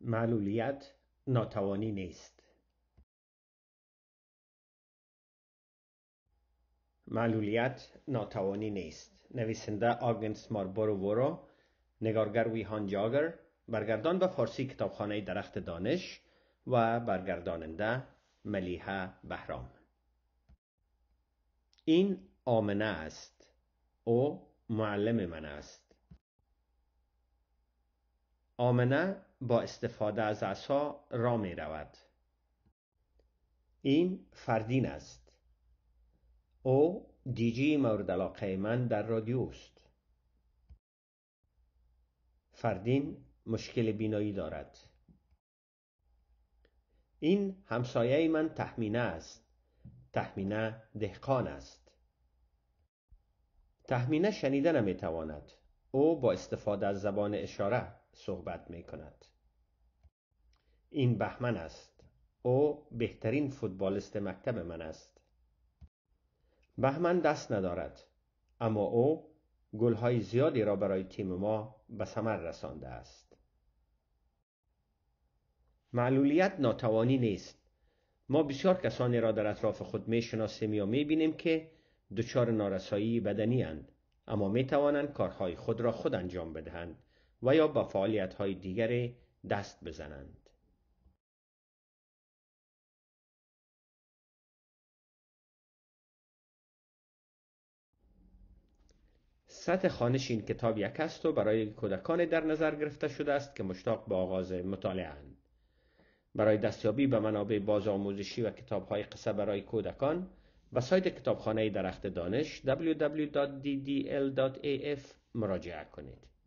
معلولیت ناتوانی نیست معلولیت ناتوانی نیست نویسنده آگنس ماربورو ورو نگارگر ویهان جاگر برگردان به فارسی کتابخانه درخت دانش و برگرداننده ملیحه بهرام این آمنه است او معلم من است آمنه با استفاده از عصا را می رود. این فردین است. او دیجی مورد علاقه من در رادیو است. فردین مشکل بینایی دارد. این همسایه من تحمینه است. تحمینه دهقان است. تحمینه شنیده نمیتواند. او با استفاده از زبان اشاره صحبت می کند این بهمن است او بهترین فوتبالیست مکتب من است بهمن دست ندارد اما او گلهای زیادی را برای تیم ما به ثمر رسانده است معلولیت ناتوانی نیست ما بسیار کسانی را در اطراف خود می شناسیم یا می بینیم که دچار نارسایی بدنی اند اما می توانند کارهای خود را خود انجام بدهند و یا فعالیت های دیگر دست بزنند سطح خانش این کتاب یک است و برای کودکان در نظر گرفته شده است که مشتاق به آغاز مطالعه اند. برای دستیابی به منابع آموزشی و های قصه برای کودکان به سایت کتابخانه درخت دانش www.ddl.af مراجعه کنید.